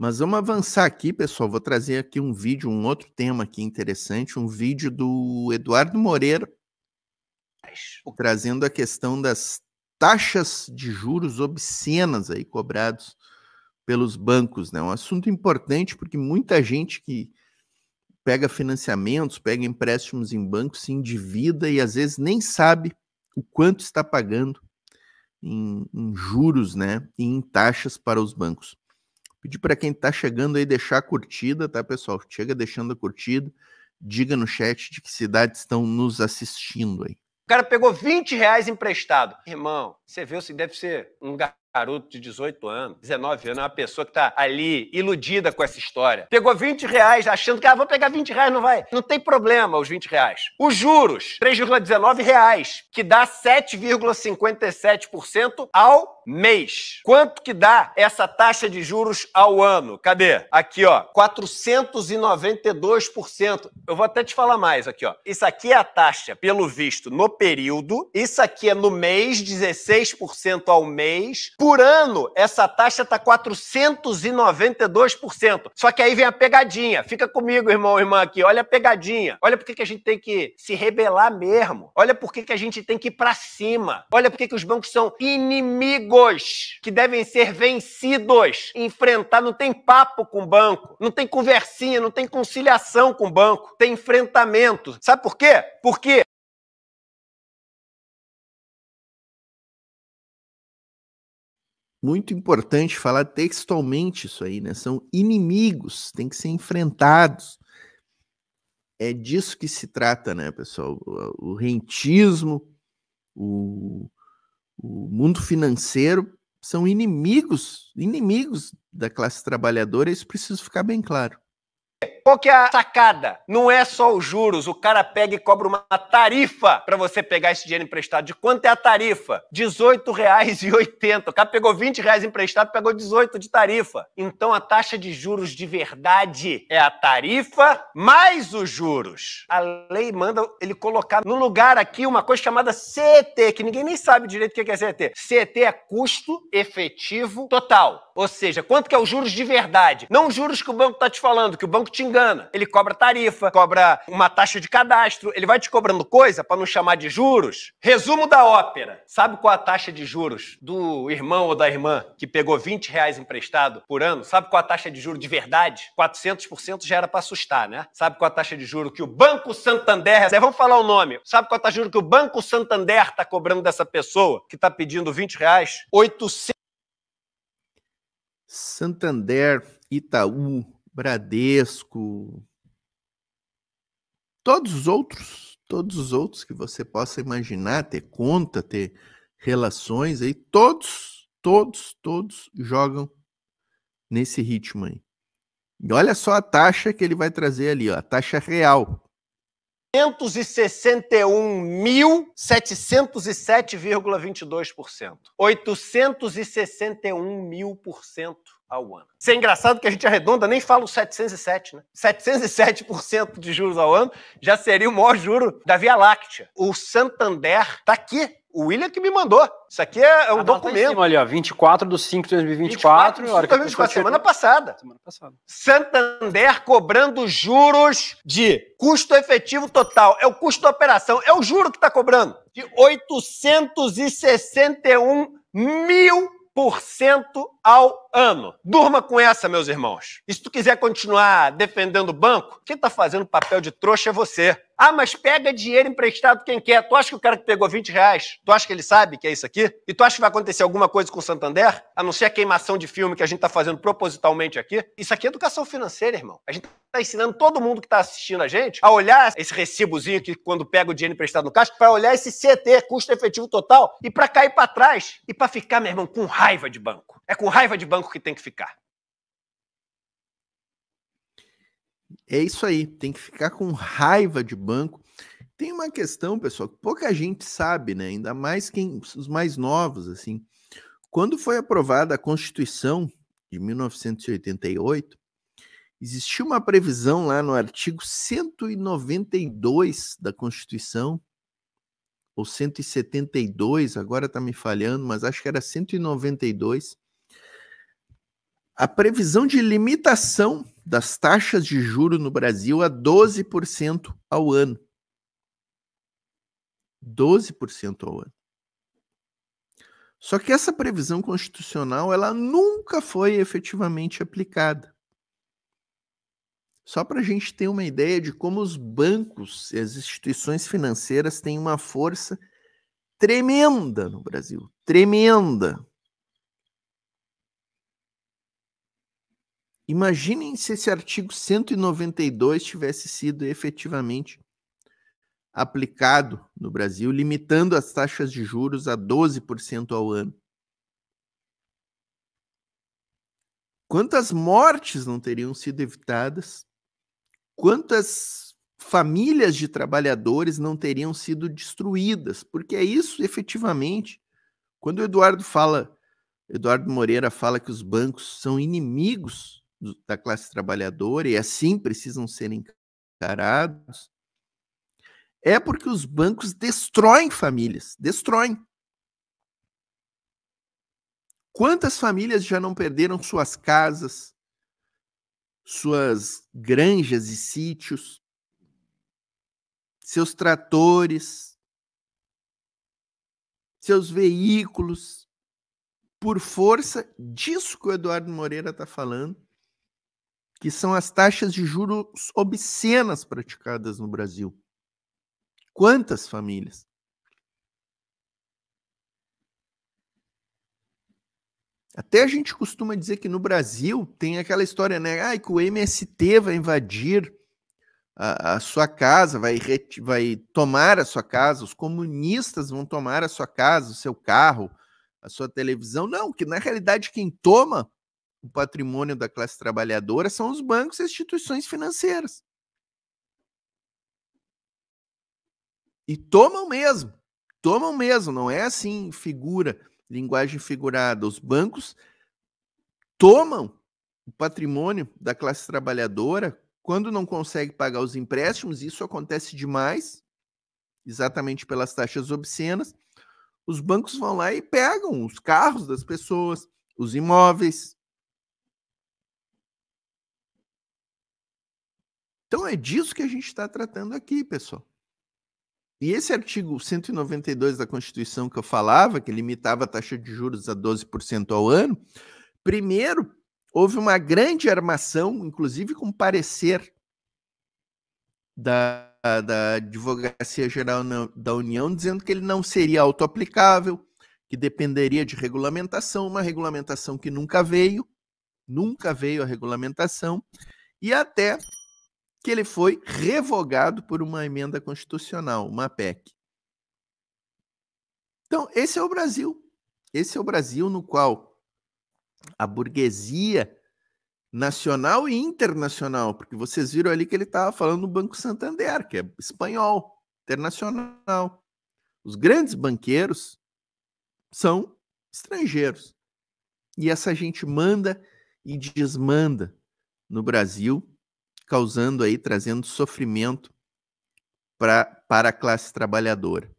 Mas vamos avançar aqui, pessoal. Vou trazer aqui um vídeo, um outro tema aqui interessante, um vídeo do Eduardo Moreira, trazendo a questão das taxas de juros obscenas aí cobrados pelos bancos, né? Um assunto importante porque muita gente que pega financiamentos, pega empréstimos em bancos, se endivida e às vezes nem sabe o quanto está pagando em, em juros, né? E em taxas para os bancos. Pedir para quem está chegando aí deixar a curtida, tá, pessoal? Chega deixando a curtida. Diga no chat de que cidade estão nos assistindo aí. O cara pegou 20 reais emprestado. Irmão, você viu se deve ser um garoto de 18 anos, 19 anos, uma pessoa que tá ali iludida com essa história. Pegou 20 reais achando que, ah, vou pegar 20 reais, não vai. Não tem problema os 20 reais. Os juros, 3,19 reais, que dá 7,57% ao mês. Quanto que dá essa taxa de juros ao ano? Cadê? Aqui, ó, 492%. Eu vou até te falar mais aqui, ó. Isso aqui é a taxa, pelo visto, no período. Isso aqui é no mês, 16% ao mês. Por ano, essa taxa tá 492%. Só que aí vem a pegadinha. Fica comigo, irmão, irmã aqui. Olha a pegadinha. Olha por que a gente tem que se rebelar mesmo. Olha por que a gente tem que ir para cima. Olha por que os bancos são inimigos jogos que devem ser vencidos. Enfrentar não tem papo com o banco, não tem conversinha, não tem conciliação com o banco, tem enfrentamento. Sabe por quê? Porque Muito importante falar textualmente isso aí, né? São inimigos, tem que ser enfrentados. É disso que se trata, né, pessoal? O rentismo, o, o mundo financeiro são inimigos, inimigos da classe trabalhadora, isso precisa ficar bem claro. Qual que é a sacada? Não é só os juros, o cara pega e cobra uma tarifa para você pegar esse dinheiro emprestado. De quanto é a tarifa? R$18,80. O cara pegou 20 reais emprestado, pegou 18 de tarifa. Então a taxa de juros de verdade é a tarifa mais os juros. A lei manda ele colocar no lugar aqui uma coisa chamada CET, que ninguém nem sabe direito o que é CET. CET é custo efetivo total. Ou seja, quanto que é os juros de verdade? Não juros que o banco está te falando, que o banco te engana. Ele cobra tarifa, cobra uma taxa de cadastro, ele vai te cobrando coisa para não chamar de juros. Resumo da ópera. Sabe qual a taxa de juros do irmão ou da irmã que pegou 20 reais emprestado por ano? Sabe qual a taxa de juros de verdade? 400% já era para assustar, né? Sabe qual a taxa de juros que o Banco Santander... Vamos falar o nome. Sabe qual a taxa de juros que o Banco Santander está cobrando dessa pessoa que está pedindo 20 reais? 800... Santander, Itaú, Bradesco, todos os outros, todos os outros que você possa imaginar, ter conta, ter relações aí, todos, todos, todos jogam nesse ritmo aí. E olha só a taxa que ele vai trazer ali, ó, a taxa real. 861.707,22%. 861 mil por cento ao ano. Isso é engraçado que a gente arredonda, nem fala os 707, né? 707% de juros ao ano já seria o maior juro da Via Láctea. O Santander está aqui o William que me mandou. Isso aqui é, é um documento. cima, ali, ó, 24 de 5 de 2024. 24 de 2024, semana passada. Semana passada. Santander cobrando juros de custo efetivo total. É o custo da operação. É o juro que está cobrando. De 861 mil por cento ao ano. Durma com essa, meus irmãos. E se tu quiser continuar defendendo o banco, quem tá fazendo papel de trouxa é você. Ah, mas pega dinheiro emprestado quem quer. Tu acha que o cara que pegou 20 reais, tu acha que ele sabe que é isso aqui? E tu acha que vai acontecer alguma coisa com o Santander? A não ser a queimação de filme que a gente tá fazendo propositalmente aqui? Isso aqui é educação financeira, irmão. A gente tá ensinando todo mundo que tá assistindo a gente a olhar esse recibozinho que quando pega o dinheiro emprestado no caixa, para olhar esse CT, custo efetivo total, e para cair para trás. E para ficar, meu irmão, com raiva de banco. É com raiva de banco que tem que ficar. É isso aí, tem que ficar com raiva de banco. Tem uma questão, pessoal, que pouca gente sabe, né? Ainda mais quem os mais novos assim. Quando foi aprovada a Constituição de 1988, existia uma previsão lá no artigo 192 da Constituição ou 172, agora está me falhando, mas acho que era 192, a previsão de limitação das taxas de juro no Brasil a 12% ao ano. 12% ao ano. Só que essa previsão constitucional, ela nunca foi efetivamente aplicada. Só para a gente ter uma ideia de como os bancos e as instituições financeiras têm uma força tremenda no Brasil, tremenda. Imaginem se esse artigo 192 tivesse sido efetivamente aplicado no Brasil, limitando as taxas de juros a 12% ao ano. Quantas mortes não teriam sido evitadas? Quantas famílias de trabalhadores não teriam sido destruídas? Porque é isso efetivamente. Quando o Eduardo fala, Eduardo Moreira fala que os bancos são inimigos da classe trabalhadora e assim precisam ser encarados, é porque os bancos destroem famílias, destroem. Quantas famílias já não perderam suas casas, suas granjas e sítios, seus tratores, seus veículos, por força disso que o Eduardo Moreira está falando, que são as taxas de juros obscenas praticadas no Brasil. Quantas famílias? Até a gente costuma dizer que no Brasil tem aquela história, né? Ai, que o MST vai invadir a, a sua casa, vai, vai tomar a sua casa, os comunistas vão tomar a sua casa, o seu carro, a sua televisão. Não, que na realidade quem toma o patrimônio da classe trabalhadora são os bancos e instituições financeiras. E tomam mesmo, tomam mesmo, não é assim figura, linguagem figurada. Os bancos tomam o patrimônio da classe trabalhadora quando não consegue pagar os empréstimos, isso acontece demais, exatamente pelas taxas obscenas. Os bancos vão lá e pegam os carros das pessoas, os imóveis, Então é disso que a gente está tratando aqui, pessoal. E esse artigo 192 da Constituição que eu falava, que limitava a taxa de juros a 12% ao ano, primeiro houve uma grande armação, inclusive com parecer da, da Advocacia Geral da União, dizendo que ele não seria autoaplicável, que dependeria de regulamentação, uma regulamentação que nunca veio, nunca veio a regulamentação, e até que ele foi revogado por uma emenda constitucional, uma PEC. Então, esse é o Brasil. Esse é o Brasil no qual a burguesia nacional e internacional, porque vocês viram ali que ele estava falando do Banco Santander, que é espanhol, internacional. Os grandes banqueiros são estrangeiros. E essa gente manda e desmanda no Brasil causando aí, trazendo sofrimento pra, para a classe trabalhadora.